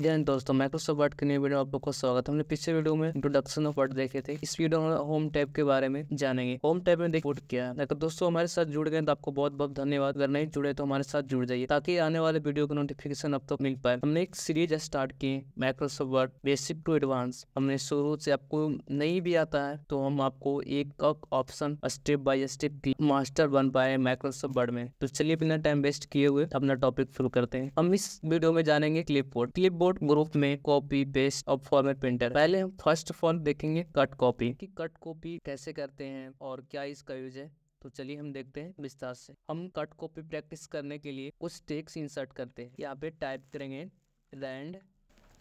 जय दोस्तों Microsoft word के नए वीडियो आप लोग को स्वागत हमने पिछले वीडियो में इंट्रोडक्शन ऑफ वर्ड देखे थे इस वीडियो में होम टैब के बारे में जानेंगे होम टैब में देखो क्या अगर दोस्तों हमारे साथ जुड़ गए तो आपको बहुत बहुत धन्यवाद अगर नहीं जुड़े तो हमारे साथ जुड़ जाइए ताकि आने वाले वीडियो का नोटिफिकेशन अब तक तो मिल पाए हमने एक सीरीज स्टार्ट की Microsoft Word basic to advance हमने शुरू से आपको नहीं भी आता है तो हम आपको एक option step by step master बन पाए माइक्रोसॉफ्ट वर्ड में तो चलिए बिना टाइम वेस्ट किए हुए अपना टॉपिक शुरू करते हैं हम इस वीडियो में जानेंगे clipboard clip import group में कॉपी पेस्ट और फॉर्मेट प्रिंटर पहले हम फर्स्ट ऑफ ऑल देखेंगे कट कॉपी कि कट कॉपी कैसे करते हैं और क्या इसका यूज है तो चलिए हम देखते हैं विस्तार से हम कट कॉपी प्रैक्टिस करने के लिए कुछ टेक्स इंसर्ट करते हैं यहाँ पे टाइप करेंगे रैंड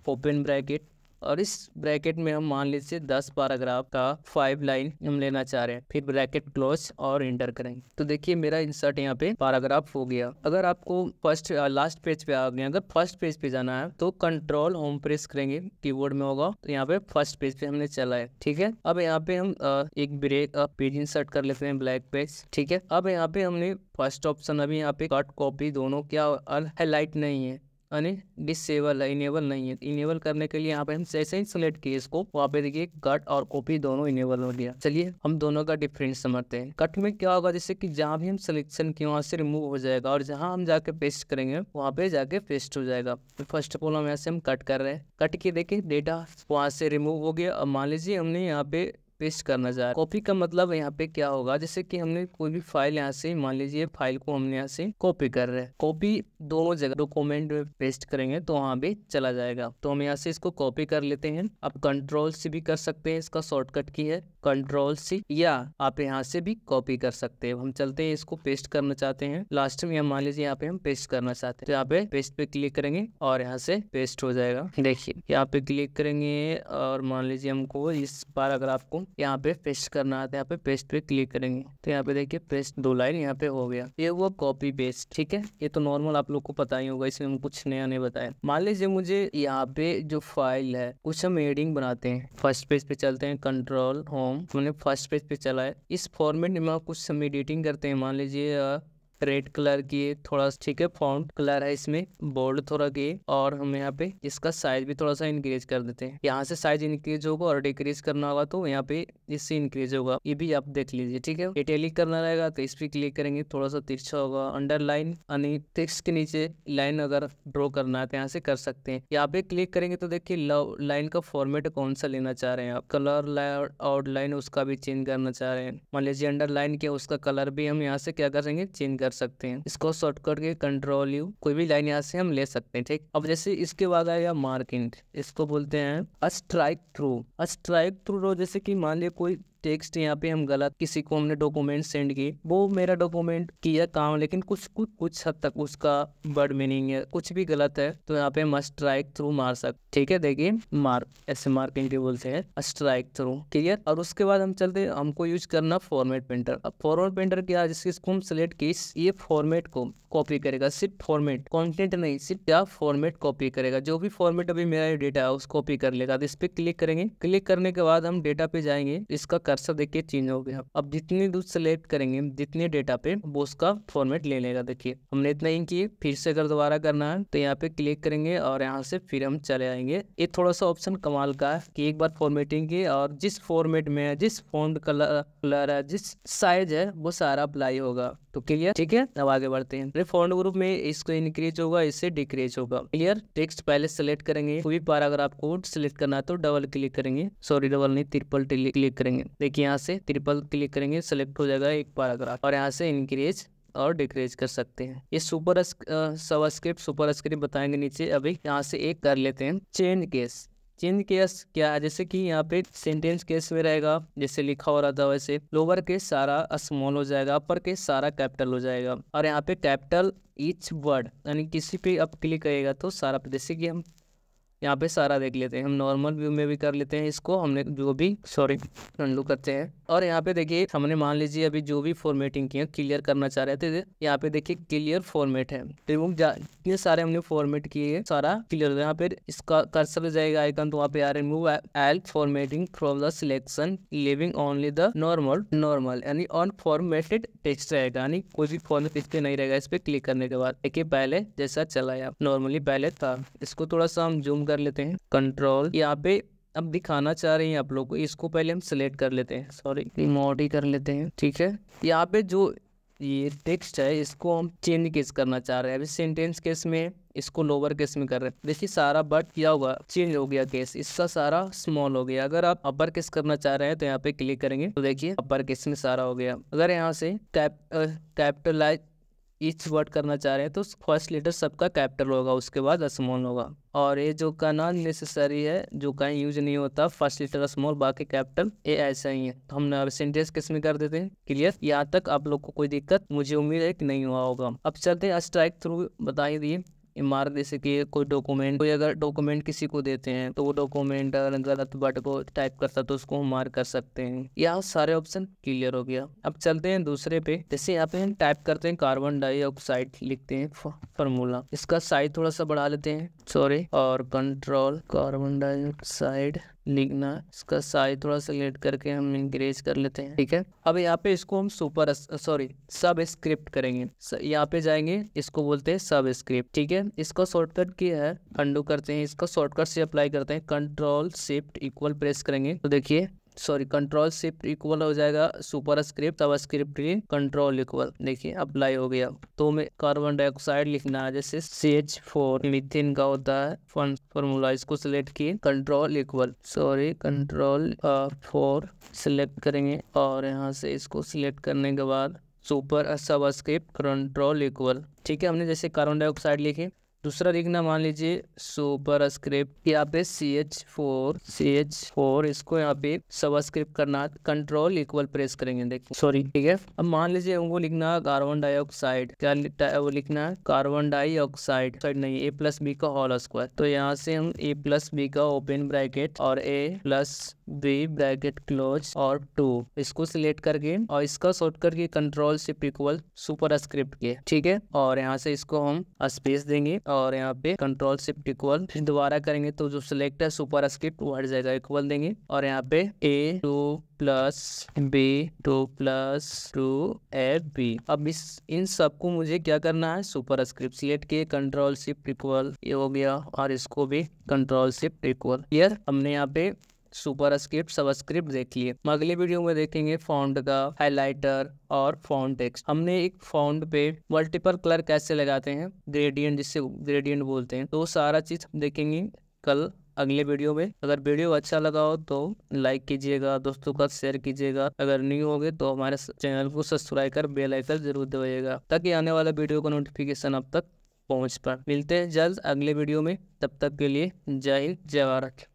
ओपन ब्रैकेट और इस ब्रैकेट में हम मान लीजिए दस पैराग्राफ का फाइव लाइन हम लेना चाह रहे हैं फिर ब्रैकेट क्लोज और इंटर करेंगे तो देखिए मेरा इंसर्ट यहाँ पे पैराग्राफ हो गया अगर आपको फर्स्ट लास्ट पेज पे आ गया अगर फर्स्ट पेज पे जाना है तो कंट्रोल होम प्रेस करेंगे कीबोर्ड में होगा तो यहाँ पे फर्स्ट पेज पे हमने चला है ठीक है अब यहाँ पे हम uh, एक ब्रेक पेज इंसर्ट कर लेते हैं ब्लैक पेज ठीक है अब यहाँ पे हमने फर्स्ट ऑप्शन अभी यहाँ पे कट कॉपी दोनों क्या हाईलाइट uh, नहीं है यानी डिसेबल है इनेबल नहीं है इनेबल करने के लिए यहाँ पे हम जैसे ही सिलेक्ट किए इसको वहाँ पे देखिए कट और कॉपी दोनों इनेबल हो गया चलिए हम दोनों का डिफरेंस समझते हैं कट में क्या होगा जैसे कि जहाँ भी हम सिलेक्शन किए वहाँ से रिमूव हो जाएगा और जहाँ हम जाके पेस्ट करेंगे वहाँ पे जाके पेस्ट हो जाएगा तो फर्स्ट ऑफ ऑल हम यहाँ से हम कट कर रहे हैं कट के देखिए डेटा वहाँ से रिमूव हो गया और मान लीजिए हमने यहाँ पे पेस्ट करना चाह रहे कॉपी का मतलब यहाँ पे क्या होगा जैसे कि हमने कोई भी फाइल यहाँ से मान लीजिए फाइल को हमने यहाँ से कॉपी कर रहे हैं कॉपी दोनों जगह डॉक्यूमेंट में पेस्ट करेंगे तो वहाँ भी चला जाएगा तो हम यहाँ से इसको कॉपी कर लेते हैं आप कंट्रोल से भी कर सकते हैं इसका शॉर्टकट की है कंट्रोल सी या आप यहाँ से भी कॉपी कर सकते हैं हम चलते हैं इसको पेस्ट करना चाहते हैं लास्ट में मान लीजिए यहाँ पे हम पेस्ट करना चाहते हैं तो यहाँ पे पेस्ट पे क्लिक करेंगे और यहाँ से पेस्ट हो जाएगा देखिए यहाँ पे क्लिक करेंगे और मान लीजिए हमको इस बार अगर आपको यहाँ पे पेस्ट करना आता है यहाँ पे पेस्ट पे क्लिक करेंगे तो यहाँ पे देखिए पेस्ट दो लाइन यहाँ पे हो गया ये हुआ कॉपी पेस्ट ठीक है ये तो नॉर्मल आप लोग को पता ही होगा इसमें हम कुछ नया नहीं बताया मान लीजिए मुझे यहाँ पे जो फाइल है कुछ हम एडिंग बनाते हैं फर्स्ट पेज पे चलते हैं कंट्रोल होम मैंने फर्स्ट पेज पे चला है इस फॉर्मेट में आप कुछ हम एडिटिंग करते हैं मान लीजिए रेड कलर की है थोड़ा ठीक है फॉन्ट कलर है इसमें बोर्ड थोड़ा की और हम यहाँ पे इसका साइज भी थोड़ा सा इंक्रीज कर देते हैं यहाँ से साइज इंक्रीज होगा और डिक्रीज करना होगा तो यहाँ पे इससे इंक्रीज होगा ये भी आप देख लीजिए ठीक है इटेलिक करना रहेगा तो इस पे क्लिक करेंगे थोड़ा सा तिरछा होगा अंडर लाइन यानी के नीचे लाइन अगर ड्रॉ करना है तो यहाँ से कर सकते हैं यहाँ पे क्लिक करेंगे तो देखिए लाइन का फॉर्मेट कौन सा लेना चाह रहे हैं आप कलर आउट लाइन उसका भी चेंज करना चाह रहे हैं मान लीजिए अंडर लाइन के उसका कलर भी हम यहाँ से क्या करेंगे चेंज कर सकते हैं इसको शॉर्टकट के कंट्रोल यू कोई भी लाइन यहाँ से हम ले सकते हैं ठीक अब जैसे इसके बाद आएगा मार्किंग इसको बोलते हैं अस्ट्राइक थ्रू अस्ट्राइक थ्रू जैसे कि मान लिया कोई टेक्स्ट यहाँ पे हम गलत किसी को हमने डॉक्यूमेंट सेंड किए वो मेरा डॉक्यूमेंट किया काम लेकिन कुछ कुछ कुछ हद तक उसका वर्ड मीनिंग है कुछ भी गलत है तो यहाँ पे हम स्ट्राइक थ्रू मार सकते ठीक है देखिए मार्क ऐसे मार्किंग भी बोलते हैं स्ट्राइक थ्रू क्लियर और उसके बाद हम चलते हमको यूज करना फॉर्मेट प्रिंटर अब फॉर्मेट प्रिंटर क्या है जिसको हम सिलेक्ट किस ये फॉर्मेट को कॉपी करेगा सिर्फ फॉर्मेट कंटेंट नहीं सिर्फ क्या फॉर्मेट कॉपी करेगा जो भी फॉर्मेट अभी मेरा ये डेटा है उसको कॉपी कर लेगा तो इस पर क्लिक करेंगे क्लिक करने के बाद हम डेटा पे जाएंगे इसका कर्सर देखिए चेंज हो गया अब जितनी दूर सेलेक्ट करेंगे जितने डेटा पे वो उसका फॉर्मेट ले लेगा देखिए हमने इतना ही किए फिर से अगर दोबारा करना है तो यहाँ पे क्लिक करेंगे और यहाँ से फिर हम चले आएंगे ये थोड़ा सा ऑप्शन कमाल का है कि एक बार फॉर्मेटिंग की और जिस फॉर्मेट में है जिस फॉन्ट कलर है जिस साइज है वो सारा अप्लाई होगा तो क्लियर ठीक है अब आगे बढ़ते हैं फॉन्ट ग्रुप में इसको इंक्रीज होगा इससे डिक्रीज होगा क्लियर टेक्स्ट पहले सेलेक्ट करेंगे कोई पैराग्राफ को सिलेक्ट करना है तो डबल क्लिक करेंगे सॉरी डबल नहीं ट्रिपल क्लिक करेंगे देखिए यहाँ से ट्रिपल क्लिक करेंगे सेलेक्ट हो जाएगा एक पैराग्राफ और यहाँ से इंक्रीज और डिक्रीज कर सकते हैं ये सुपर सबस्क्रिप्ट सुपर स्क्रिप्ट बताएंगे नीचे अभी यहाँ से एक कर लेते हैं चेन केस चेंज केस क्या है जैसे कि यहाँ पे सेंटेंस केस में रहेगा जैसे लिखा हो रहा था वैसे लोअर केस सारा स्मॉल हो जाएगा अपर केस सारा कैपिटल हो जाएगा और यहाँ पे कैपिटल इच वर्ड यानी किसी पे आप क्लिक करेगा तो सारा जैसे कि हम यहाँ पे सारा देख लेते हैं हम नॉर्मल व्यू में भी कर लेते हैं इसको हमने जो भी सॉरी अनलू करते हैं और यहाँ पे देखिए हमने मान लीजिए अभी जो भी फॉर्मेटिंग की है क्लियर करना चाह रहे थे यहाँ पे देखिए क्लियर फॉर्मेट है रिमूव ये सारे हमने फॉर्मेट किए सारा क्लियर यहाँ पे इसका कर्सर जाएगा आइकन तो वहाँ पे remove all formatting from the selection leaving only the normal normal यानी फॉर्मेटेड टेक्स्ट रहेगा यानी कोई भी फॉर्मेट इस पे नहीं रहेगा इस पे क्लिक करने के बाद देखिए पहले जैसा चलाया नॉर्मली पहले था इसको थोड़ा सा हम जूम कर लेते हैं कंट्रोल यहाँ पे अब दिखाना चाह रहे हैं आप लोग को इसको पहले हम सिलेक्ट कर लेते हैं सॉरी रिमोट ही कर लेते हैं ठीक है यहाँ पे जो ये टेक्स्ट है इसको हम चेंज केस करना चाह रहे हैं अभी सेंटेंस केस में इसको लोअर केस में कर रहे हैं देखिए सारा बट किया हुआ चेंज हो गया केस इसका सारा स्मॉल हो गया अगर आप अपर केस करना चाह रहे हैं तो यहाँ पे क्लिक करेंगे तो देखिए अपर केस में सारा हो गया अगर यहाँ से कैप कैपिटलाइज ईच वर्ड करना चाह रहे हैं तो फर्स्ट लेटर सबका कैपिटल होगा उसके बाद स्मॉल होगा और ये जो का नॉन नेसेसरी है जो का यूज नहीं होता फर्स्ट लेटर स्मॉल बाकी कैपिटल ये ऐसा ही है तो हमने अब सेंटेंस किस में कर देते हैं क्लियर यहाँ तक आप लोग को कोई दिक्कत मुझे उम्मीद है कि नहीं हुआ होगा अब चलते हैं स्ट्राइक थ्रू बता ही दिए इमारत जैसे कि कोई डॉक्यूमेंट कोई अगर डॉक्यूमेंट किसी को देते हैं तो वो डॉक्यूमेंट अगर गलत बट को टाइप करता तो उसको हम मार कर सकते हैं यह सारे ऑप्शन क्लियर हो गया अब चलते हैं दूसरे पे जैसे यहाँ पे हम टाइप करते हैं कार्बन डाइऑक्साइड लिखते हैं फॉर्मूला इसका साइज थोड़ा सा बढ़ा लेते हैं सॉरी और कंट्रोल कार्बन डाइऑक्साइड लिखना इसका साइज थोड़ा सा लेट करके हम इंग्रेज कर लेते हैं ठीक है अब यहाँ पे इसको हम सुपर सॉरी सब स्क्रिप्ट करेंगे यहाँ पे जाएंगे इसको बोलते हैं सब स्क्रिप्ट ठीक है इसका शॉर्टकट क्या है अंडू करते हैं इसका शॉर्टकट से अप्लाई करते हैं कंट्रोल शिफ्ट इक्वल प्रेस करेंगे तो देखिए सॉरी कंट्रोल शिफ्ट इक्वल हो जाएगा सुपर स्क्रिप्ट अब स्क्रिप्ट के कंट्रोल इक्वल देखिए अप्लाई हो गया तो हमें कार्बन डाइऑक्साइड लिखना है जैसे सी एच फोर मिथिन का होता है फॉर्मूला इसको सिलेक्ट किए control equal sorry control four select करेंगे और यहाँ से इसको सिलेक्ट करने के बाद सुपर सब स्क्रिप्ट कंट्रोल इक्वल ठीक है हमने जैसे कार्बन डाइऑक्साइड लिखे दूसरा लिखना मान लीजिए सुपर स्क्रिप्ट यहाँ पे C H four C H four इसको यहाँ पे सब स्क्रिप्ट करना कंट्रोल इक्वल प्रेस करेंगे देखो सॉरी ठीक है अब मान लीजिए हमको लिखना कार्बन डाइऑक्साइड क्या वो लिखना है कार्बन डाइऑक्साइड साइड नहीं ए प्लस बी का होल स्क्वायर तो यहाँ से हम ए प्लस बी का ओपन ब्रैकेट और A plus B bracket close और टू इसको सिलेक्ट करके और इसका शॉर्ट करके control shift equal superscript के ठीक है और यहाँ से इसको हम स्पेस देंगे और और यहाँ पे कंट्रोल शिफ्ट इक्वल दोबारा करेंगे तो जो सिलेक्ट है सुपर स्क्रिप्ट वो हट जाएगा इक्वल देंगे और यहाँ पे A two plus B two plus two F B अब इस इन सबको मुझे क्या करना है सुपर स्क्रिप्ट सिलेक्ट किए कंट्रोल शिफ्ट इक्वल ये हो गया और इसको भी कंट्रोल शिफ्ट इक्वल हमने यहाँ पे सुपर स्क्रिप्ट सबस्क्रिप्ट देख लिए हम अगले वीडियो में देखेंगे फॉन्ट का हाइलाइटर और फॉन्ट टेक्स्ट हमने एक फॉन्ट पे मल्टीपल कलर कैसे लगाते हैं ग्रेडियंट जिससे ग्रेडियंट बोलते हैं तो सारा चीज देखेंगे कल अगले वीडियो में अगर वीडियो अच्छा लगा हो तो लाइक कीजिएगा दोस्तों का शेयर कीजिएगा अगर न्यू होगे तो हमारे चैनल को सब्सक्राइब कर बेल आइकन जरूर दबाइएगा ताकि आने वाला वीडियो का नोटिफिकेशन अब तक पहुंच पाए मिलते हैं जल्द अगले वीडियो में तब तक के लिए जय हिंद जय भारत